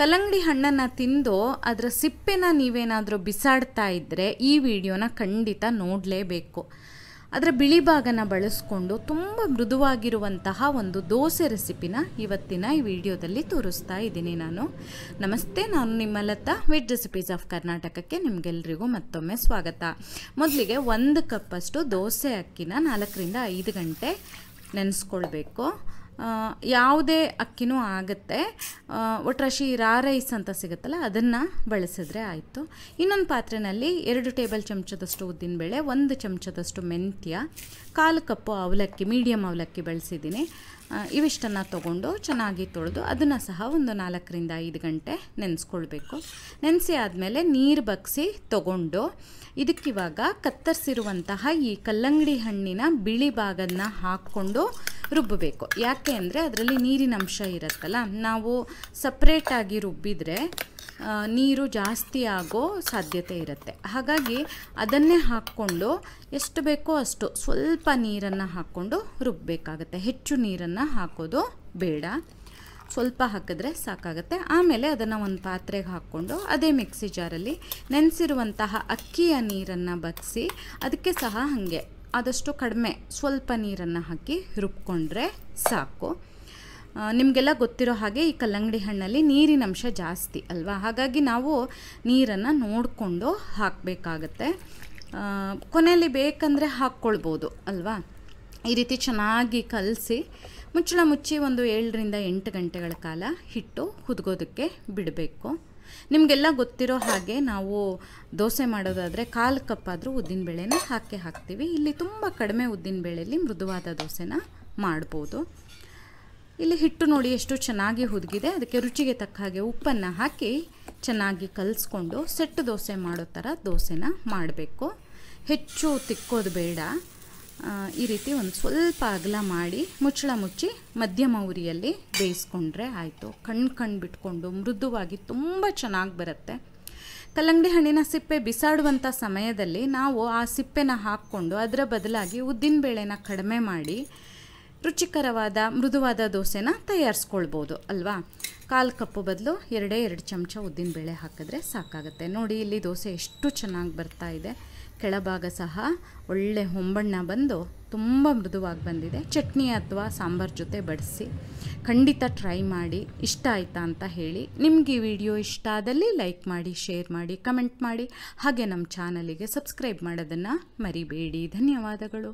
ಕಲ್ಲಂಗಡಿ ಹಣ್ಣನ್ನು ತಿಂದು ಅದರ ಸಿಪ್ಪೆನ ನೀವೇನಾದರೂ ಬಿಸಾಡ್ತಾ ಇದ್ದರೆ ಈ ವಿಡಿಯೋನ ಖಂಡಿತ ನೋಡಲೇಬೇಕು ಅದರ ಬಿಳಿ ಭಾಗನ ಬಳಸ್ಕೊಂಡು ತುಂಬ ಮೃದುವಾಗಿರುವಂತಹ ಒಂದು ದೋಸೆ ರೆಸಿಪಿನ ಇವತ್ತಿನ ಈ ವಿಡಿಯೋದಲ್ಲಿ ತೋರಿಸ್ತಾ ಇದ್ದೀನಿ ನಾನು ನಮಸ್ತೆ ನಾನು ನಿಮ್ಮ ಲತಾ ವೆಜ್ ರೆಸಿಪೀಸ್ ಆಫ್ ಕರ್ನಾಟಕಕ್ಕೆ ನಿಮಗೆಲ್ಲರಿಗೂ ಮತ್ತೊಮ್ಮೆ ಸ್ವಾಗತ ಮೊದಲಿಗೆ ಒಂದು ಕಪ್ಪಷ್ಟು ದೋಸೆ ಅಕ್ಕಿನ ನಾಲ್ಕರಿಂದ ಐದು ಗಂಟೆ ನೆನೆಸ್ಕೊಳ್ಬೇಕು ಯಾವುದೇ ಅಕ್ಕಿನೂ ಆಗುತ್ತೆ ಒಟ್ರಾಶಿ ರಾ ರೈಸ್ ಅಂತ ಸಿಗುತ್ತಲ್ಲ ಅದನ್ನು ಬಳಸಿದ್ರೆ ಆಯಿತು ಇನ್ನೊಂದು ಪಾತ್ರೆಯಲ್ಲಿ ಎರಡು ಟೇಬಲ್ ಚಮಚದಷ್ಟು ಉದ್ದಿನಬೇಳೆ ಒಂದು ಚಮಚದಷ್ಟು ಮೆಂತ್ಯ ಕಾಲು ಕಪ್ಪು ಅವಲಕ್ಕಿ ಮೀಡಿಯಮ್ ಅವಲಕ್ಕಿ ಬಳಸಿದ್ದೀನಿ ಇವಿಷ್ಟನ್ನು ತೊಗೊಂಡು ಚೆನ್ನಾಗಿ ತೊಳೆದು ಅದನ್ನು ಸಹ ಒಂದು ನಾಲ್ಕರಿಂದ ಐದು ಗಂಟೆ ನೆನೆಸ್ಕೊಳ್ಬೇಕು ನೆನೆಸಿ ಆದಮೇಲೆ ನೀರು ಬಗ್ಸಿ ತೊಗೊಂಡು ಇದಕ್ಕಿವಾಗ ಕತ್ತರಿಸಿರುವಂತಹ ಈ ಕಲ್ಲಂಗಡಿ ಹಣ್ಣಿನ ಬಿಳಿ ಭಾಗದನ್ನ ಹಾಕ್ಕೊಂಡು ರುಬ್ಬಬೇಕು ಯಾಕೆ ಅಂದರೆ ಅದರಲ್ಲಿ ನೀರಿನ ಅಂಶ ಇರುತ್ತಲ್ಲ ನಾವು ಸಪ್ರೇಟಾಗಿ ರುಬ್ಬಿದರೆ ನೀರು ಜಾಸ್ತಿ ಆಗೋ ಸಾಧ್ಯತೆ ಇರುತ್ತೆ ಹಾಗಾಗಿ ಅದನ್ನೇ ಹಾಕ್ಕೊಂಡು ಎಷ್ಟು ಬೇಕೋ ಅಷ್ಟು ಸ್ವಲ್ಪ ನೀರನ್ನು ಹಾಕ್ಕೊಂಡು ರುಬ್ಬಬೇಕಾಗತ್ತೆ ಹೆಚ್ಚು ನೀರನ್ನು ಹಾಕೋದು ಬೇಡ ಸ್ವಲ್ಪ ಹಾಕಿದ್ರೆ ಸಾಕಾಗುತ್ತೆ ಆಮೇಲೆ ಅದನ್ನು ಒಂದು ಪಾತ್ರೆಗೆ ಹಾಕ್ಕೊಂಡು ಅದೇ ಮಿಕ್ಸಿ ಜಾರಲ್ಲಿ ನೆನೆಸಿರುವಂತಹ ಅಕ್ಕಿಯ ನೀರನ್ನು ಬಗ್ಸಿ ಅದಕ್ಕೆ ಸಹ ಹಾಗೆ ಆದಷ್ಟು ಕಡಿಮೆ ಸ್ವಲ್ಪ ನೀರನ್ನು ಹಾಕಿ ರುಬ್ಕೊಂಡ್ರೆ ಸಾಕು ನಿಮಗೆಲ್ಲ ಗೊತ್ತಿರೋ ಹಾಗೆ ಈ ಕಲ್ಲಂಗಡಿ ಹಣ್ಣಲ್ಲಿ ನೀರಿನ ಅಂಶ ಜಾಸ್ತಿ ಅಲ್ವಾ ಹಾಗಾಗಿ ನಾವು ನೀರನ್ನು ನೋಡಿಕೊಂಡು ಹಾಕಬೇಕಾಗತ್ತೆ ಕೊನೆಯಲ್ಲಿ ಬೇಕಂದರೆ ಹಾಕ್ಕೊಳ್ಬೋದು ಅಲ್ವಾ ಈ ರೀತಿ ಚೆನ್ನಾಗಿ ಕಲಸಿ ಮುಚ್ಚಳ ಮುಚ್ಚಿ ಒಂದು ಏಳರಿಂದ ಎಂಟು ಗಂಟೆಗಳ ಕಾಲ ಹಿಟ್ಟು ಹುದುಗೋದಕ್ಕೆ ಬಿಡಬೇಕು ನಿಮಗೆಲ್ಲ ಗೊತ್ತಿರೋ ಹಾಗೆ ನಾವು ದೋಸೆ ಮಾಡೋದಾದರೆ ಕಾಲು ಕಪ್ಪಾದರೂ ಉದ್ದಿನಬೇಳೆನ ಹಾಕಿ ಹಾಕ್ತೀವಿ ಇಲ್ಲಿ ತುಂಬ ಕಡಿಮೆ ಬೇಳೆಯಲ್ಲಿ ಮೃದುವಾದ ದೋಸೆನ ಮಾಡ್ಬೋದು ಇಲ್ಲಿ ಹಿಟ್ಟು ನೋಡಿ ಎಷ್ಟು ಚೆನ್ನಾಗಿ ಹುದುಗಿದೆ ಅದಕ್ಕೆ ರುಚಿಗೆ ತಕ್ಕ ಹಾಗೆ ಉಪ್ಪನ್ನು ಹಾಕಿ ಚೆನ್ನಾಗಿ ಕಲಿಸ್ಕೊಂಡು ಸೆಟ್ಟು ದೋಸೆ ಮಾಡೋ ಥರ ದೋಸೆನ ಮಾಡಬೇಕು ಹೆಚ್ಚು ತಿಕ್ಕೋದು ಬೇಡ ಈ ರೀತಿ ಒಂದು ಸ್ವಲ್ಪ ಅಗಲ ಮಾಡಿ ಮುಚ್ಚಳ ಮುಚ್ಚಿ ಮಧ್ಯಮ ಉರಿಯಲ್ಲಿ ಬೇಯಿಸ್ಕೊಂಡ್ರೆ ಆಯಿತು ಕಣ್ಣು ಕಣ್ಣು ಬಿಟ್ಕೊಂಡು ಮೃದುವಾಗಿ ತುಂಬ ಚೆನ್ನಾಗಿ ಬರುತ್ತೆ ಕಲ್ಲಂಗಡಿ ಹಣ್ಣಿನ ಸಿಪ್ಪೆ ಬಿಸಾಡುವಂಥ ಸಮಯದಲ್ಲಿ ನಾವು ಆ ಸಿಪ್ಪೆನ ಹಾಕ್ಕೊಂಡು ಅದರ ಬದಲಾಗಿ ಉದ್ದಿನ ಬೇಳೆನ ಕಡಿಮೆ ಮಾಡಿ ರುಚಿಕರವಾದ ಮೃದುವಾದ ದೋಸೆನ ತಯಾರಿಸ್ಕೊಳ್ಬೋದು ಅಲ್ವಾ ಕಾಲು ಕಪ್ಪು ಬದಲು ಎರಡೇ ಎರಡು ಚಮಚ ಉದ್ದಿನಬೇಳೆ ಹಾಕಿದ್ರೆ ಸಾಕಾಗುತ್ತೆ ನೋಡಿ ಇಲ್ಲಿ ದೋಸೆ ಎಷ್ಟು ಚೆನ್ನಾಗಿ ಬರ್ತಾ ಇದೆ ಕೆಳಭಾಗ ಸಹ ಒಳ್ಳೆ ಹೊಂಬಣ್ಣ ಬಂದು ತುಂಬ ಮೃದುವಾಗಿ ಬಂದಿದೆ ಚಟ್ನಿ ಅಥವಾ ಸಾಂಬಾರ್ ಜೊತೆ ಬಡಿಸಿ ಖಂಡಿತ ಟ್ರೈ ಮಾಡಿ ಇಷ್ಟ ಆಯಿತಾ ಅಂತ ಹೇಳಿ ನಿಮಗೆ ಈ ವಿಡಿಯೋ ಇಷ್ಟ ಆದಲ್ಲಿ ಲೈಕ್ ಮಾಡಿ ಶೇರ್ ಮಾಡಿ ಕಮೆಂಟ್ ಮಾಡಿ ಹಾಗೆ ನಮ್ಮ ಚಾನಲಿಗೆ ಸಬ್ಸ್ಕ್ರೈಬ್ ಮಾಡೋದನ್ನು ಮರಿಬೇಡಿ ಧನ್ಯವಾದಗಳು